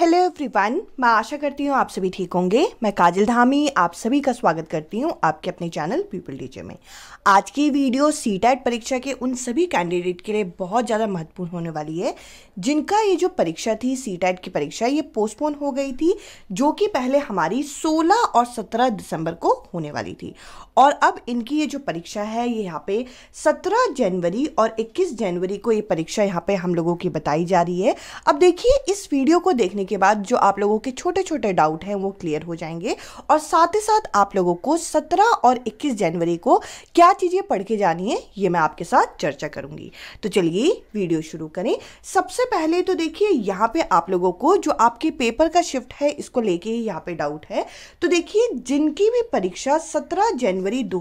hello everyone मैं आशा करती हूँ आप सभी ठीक होंगे मैं काजल धामी आप सभी का स्वागत करती हूँ आपके अपने चैनल पीपल टीचर में आज की वीडियो सी परीक्षा के उन सभी कैंडिडेट के लिए बहुत ज़्यादा महत्वपूर्ण होने वाली है जिनका ये जो परीक्षा थी सी की परीक्षा ये पोस्टपोन हो गई थी जो कि पहले हमारी सोलह और सत्रह दिसंबर को होने वाली थी और अब इनकी ये जो परीक्षा है ये यहाँ पे सत्रह जनवरी और इक्कीस जनवरी को ये परीक्षा यहाँ पे हम लोगों की बताई जा रही है अब देखिए इस वीडियो को देखने के बाद जो आप लोगों के छोटे छोटे डाउट हैं वो क्लियर हो जाएंगे और साथ ही साथ आप लोगों को 17 और 21 जनवरी को क्या चीज़ें पढ़ के जानी है ये मैं आपके साथ चर्चा करूँगी तो चलिए वीडियो शुरू करें सबसे पहले तो देखिए यहाँ पर आप लोगों को जो आपके पेपर का शिफ्ट है इसको लेके ही यहाँ पर डाउट है तो देखिए जिनकी भी परीक्षा सत्रह जनवरी दो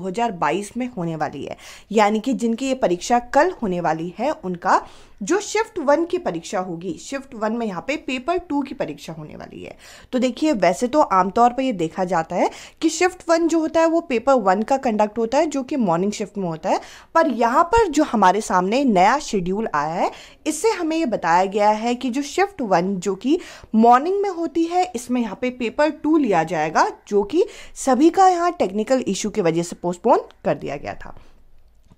में होने वाली है यानी कि जिनकी ये परीक्षा कल होने वाली है उनका जो शिफ्ट वन की परीक्षा होगी शिफ्ट वन में यहाँ पे पेपर टू की परीक्षा होने वाली है तो देखिए वैसे तो आमतौर पर यह देखा जाता है कि शिफ्ट वन जो होता है वो पेपर वन का कंडक्ट होता है जो कि मॉर्निंग शिफ्ट में होता है पर यहाँ पर जो हमारे सामने नया शेड्यूल आया है इससे हमें ये बताया गया है कि जो शिफ्ट वन जो कि मॉर्निंग में होती है इसमें यहाँ पे पेपर टू लिया जाएगा जो कि सभी का यहाँ टेक्निकल इशू की वजह से पोस्टपोन कर दिया गया था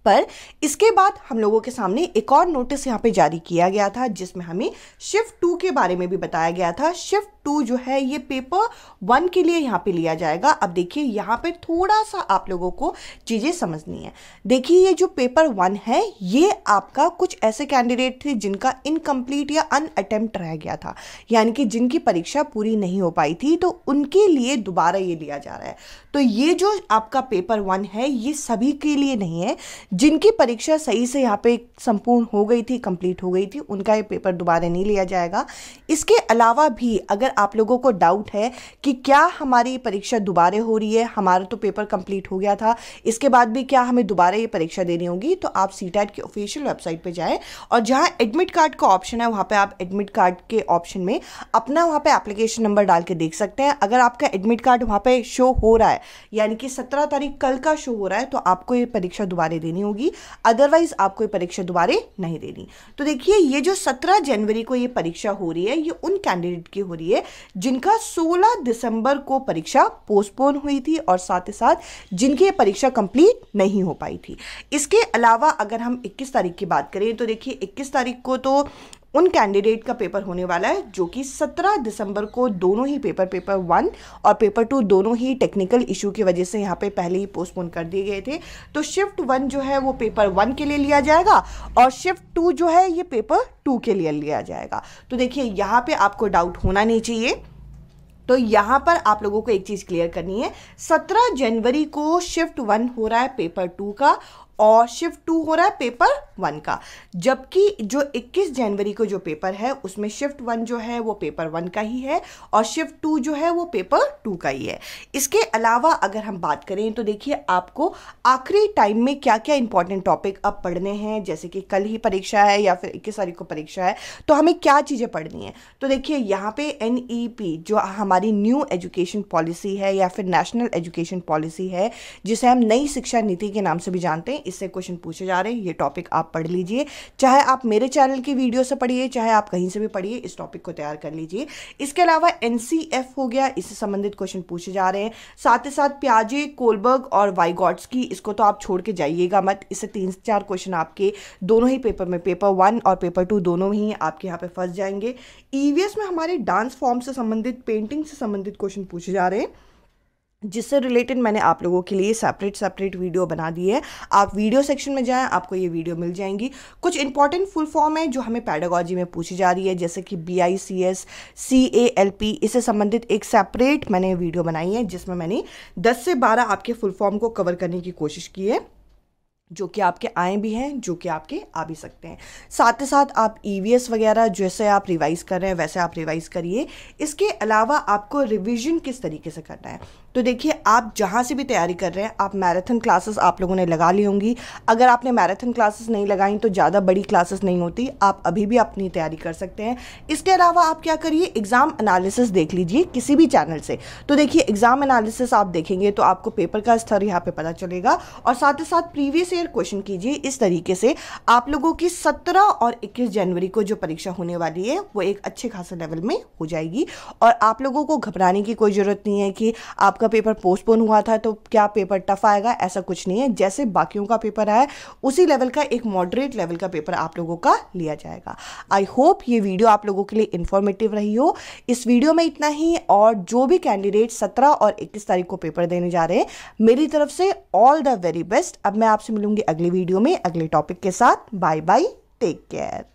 पर इसके बाद हम लोगों के सामने एक और नोटिस यहाँ पे जारी किया गया था जिसमें हमें शिफ्ट टू के बारे में भी बताया गया था शिफ्ट टू जो है ये पेपर वन के लिए यहाँ पे लिया जाएगा अब देखिए यहाँ पे थोड़ा सा आप लोगों को चीज़ें समझनी है देखिए ये जो पेपर वन है ये आपका कुछ ऐसे कैंडिडेट थे जिनका इनकम्प्लीट या अनअटेम्प्ट रह गया था यानी कि जिनकी परीक्षा पूरी नहीं हो पाई थी तो उनके लिए दोबारा ये लिया जा रहा है तो ये जो आपका पेपर वन है ये सभी के लिए नहीं है जिनकी परीक्षा सही से यहाँ पे संपूर्ण हो गई थी कंप्लीट हो गई थी उनका ये पेपर दोबारा नहीं लिया जाएगा इसके अलावा भी अगर आप लोगों को डाउट है कि क्या हमारी परीक्षा दोबारा हो रही है हमारा तो पेपर कंप्लीट हो गया था इसके बाद भी क्या हमें दोबारा ये परीक्षा देनी होगी तो आप सी की ऑफिशियल वेबसाइट पर जाएँ और जहाँ एडमिट कार्ड का ऑप्शन है वहाँ पर आप एडमिट कार्ड के ऑप्शन में अपना वहाँ पर एप्लीकेशन नंबर डाल के देख सकते हैं अगर आपका एडमिट कार्ड वहाँ पर शो हो रहा है यानी कि सत्रह तारीख कल का शो हो रहा है तो आपको ये परीक्षा दोबारा देनी देनी होगी अदरवाइज आपको ये परीक्षा दोबारे नहीं देनी तो देखिए ये जो 17 जनवरी को ये परीक्षा हो रही है ये उन कैंडिडेट की हो रही है जिनका सोलह दिसंबर को परीक्षा पोस्टपोन हुई थी और साथ ही साथ जिनकी ये परीक्षा कंप्लीट नहीं हो पाई थी इसके अलावा अगर हम इक्कीस तारीख की बात करें तो देखिए इक्कीस तारीख को तो उन कैंडिडेट का पेपर होने वाला है जो कि 17 दिसंबर को दोनों ही पेपर पेपर वन और पेपर टू दोनों ही टेक्निकल इशू की वजह से यहाँ पे पहले ही पोस्टपोन कर दिए गए थे तो शिफ्ट वन जो है वो पेपर वन के लिए लिया जाएगा और शिफ्ट टू जो है ये पेपर टू के लिए लिया जाएगा तो देखिए यहाँ पर आपको डाउट होना नहीं चाहिए तो यहाँ पर आप लोगों को एक चीज़ क्लियर करनी है सत्रह जनवरी को शिफ्ट वन हो रहा है पेपर टू का और शिफ्ट टू हो रहा है पेपर वन का जबकि जो 21 जनवरी को जो पेपर है उसमें शिफ्ट वन जो है वो पेपर वन का ही है और शिफ्ट टू जो है वो पेपर टू का ही है इसके अलावा अगर हम बात करें तो देखिए आपको आखिरी टाइम में क्या क्या इंपॉर्टेंट टॉपिक अब पढ़ने हैं जैसे कि कल ही परीक्षा है या फिर इक्कीस तारीख को परीक्षा है तो हमें क्या चीज़ें पढ़नी है तो देखिए यहाँ पे एन e जो हमारी न्यू एजुकेशन पॉलिसी है या फिर नेशनल एजुकेशन पॉलिसी है जिसे हम नई शिक्षा नीति के नाम से भी जानते हैं हैं इससे क्वेश्चन पूछे जा रहे हैं ये टॉपिक आप पढ़ लीजिए चाहे आप मेरे चैनल की वीडियो से पढ़िए चाहे आप कहीं से भी पढ़िए इस टॉपिक को तैयार कर लीजिए इसके अलावा एन हो गया इससे संबंधित क्वेश्चन पूछे जा रहे हैं साथ ही साथ प्याजे कोलबर्ग और वाइगॉट्स की इसको तो आप छोड़ के जाइएगा मत इससे तीन चार क्वेश्चन आपके दोनों ही पेपर में पेपर वन और पेपर टू दोनों ही आपके यहाँ पे फंस जाएंगे ईवीएस e में हमारे डांस फॉर्म से संबंधित पेंटिंग से संबंधित क्वेश्चन पूछे जा रहे हैं जिससे रिलेटेड मैंने आप लोगों के लिए सेपरेट सेपरेट वीडियो बना दी है आप वीडियो सेक्शन में जाएं आपको ये वीडियो मिल जाएंगी कुछ इंपॉर्टेंट फुल फॉर्म है जो हमें पैडागॉजी में पूछी जा रही है जैसे कि B I C S C A L P इससे संबंधित एक सेपरेट मैंने वीडियो बनाई है जिसमें मैंने दस से बारह आपके फुल फॉर्म को कवर करने की कोशिश की है जो कि आपके आए भी हैं जो कि आपके आ भी सकते हैं साथ ही साथ आप ई e वगैरह जैसे आप रिवाइज़ कर रहे हैं वैसे आप रिवाइज़ करिए इसके अलावा आपको रिविज़न किस तरीके से करना है तो देखिए आप जहाँ से भी तैयारी कर रहे हैं आप मैराथन क्लासेस आप लोगों ने लगा ली होंगी अगर आपने मैराथन क्लासेस नहीं लगाई तो ज़्यादा बड़ी क्लासेस नहीं होती आप अभी भी अपनी तैयारी कर सकते हैं इसके अलावा आप क्या करिए एग्ज़ाम एनालिसिस देख लीजिए किसी भी चैनल से तो देखिए एग्ज़ाम एनालिसिस आप देखेंगे तो आपको पेपर का स्तर यहाँ पर पता चलेगा और साथ ही साथ प्रीवियस ईयर क्वेश्चन कीजिए इस तरीके से आप लोगों की सत्रह और इक्कीस जनवरी को जो परीक्षा होने वाली है वो एक अच्छे खासे लेवल में हो जाएगी और आप लोगों को घबराने की कोई ज़रूरत नहीं है कि आप आपका पेपर पोस्टपोन हुआ था तो क्या पेपर टफ आएगा ऐसा कुछ नहीं है जैसे बाकियों का पेपर आया उसी लेवल का एक मॉडरेट लेवल का पेपर आप लोगों का लिया जाएगा आई होप ये वीडियो आप लोगों के लिए इन्फॉर्मेटिव रही हो इस वीडियो में इतना ही और जो भी कैंडिडेट सत्रह और इक्कीस तारीख को पेपर देने जा रहे हैं मेरी तरफ से ऑल द वेरी बेस्ट अब मैं आपसे मिलूंगी अगली वीडियो में अगले टॉपिक के साथ बाय बाय टेक केयर